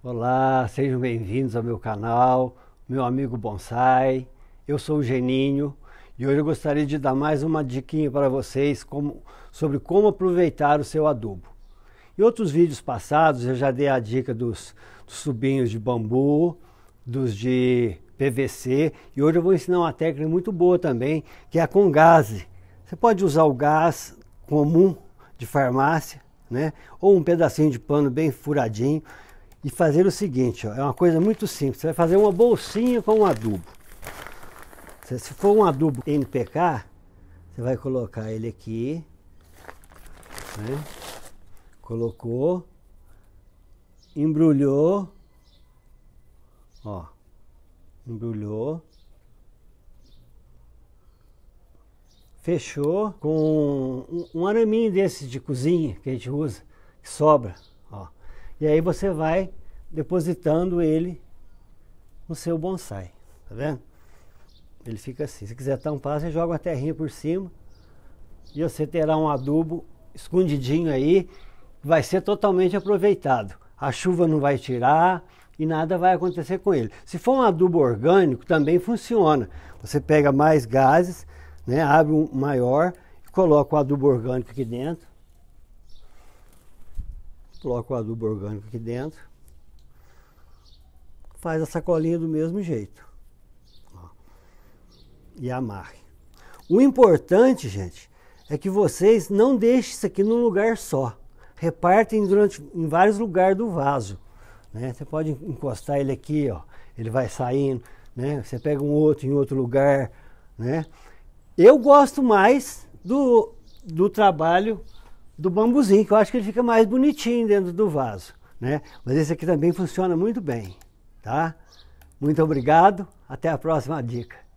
Olá, sejam bem-vindos ao meu canal, meu amigo Bonsai. Eu sou o Geninho e hoje eu gostaria de dar mais uma diquinha para vocês como, sobre como aproveitar o seu adubo. Em outros vídeos passados eu já dei a dica dos, dos subinhos de bambu, dos de PVC e hoje eu vou ensinar uma técnica muito boa também, que é a com gás. Você pode usar o gás comum de farmácia, né? Ou um pedacinho de pano bem furadinho e fazer o seguinte, ó, é uma coisa muito simples. Você vai fazer uma bolsinha com um adubo. Se for um adubo NPK, você vai colocar ele aqui. Né? Colocou. Embrulhou. Ó. Embrulhou. Fechou com um, um araminho desses de cozinha que a gente usa, que sobra. E aí você vai depositando ele no seu bonsai, tá vendo? Ele fica assim. Se quiser tampar, você joga uma terrinha por cima e você terá um adubo escondidinho aí, vai ser totalmente aproveitado. A chuva não vai tirar e nada vai acontecer com ele. Se for um adubo orgânico, também funciona. Você pega mais gases, né, abre um maior, coloca o adubo orgânico aqui dentro coloca o adubo orgânico aqui dentro, faz a sacolinha do mesmo jeito ó, e amarre. O importante, gente, é que vocês não deixem isso aqui num lugar só. Repartem durante, em vários lugares do vaso. Né? Você pode encostar ele aqui, ó, ele vai saindo. Né? Você pega um outro em outro lugar. Né? Eu gosto mais do, do trabalho do bambuzinho, que eu acho que ele fica mais bonitinho dentro do vaso, né? Mas esse aqui também funciona muito bem, tá? Muito obrigado, até a próxima dica.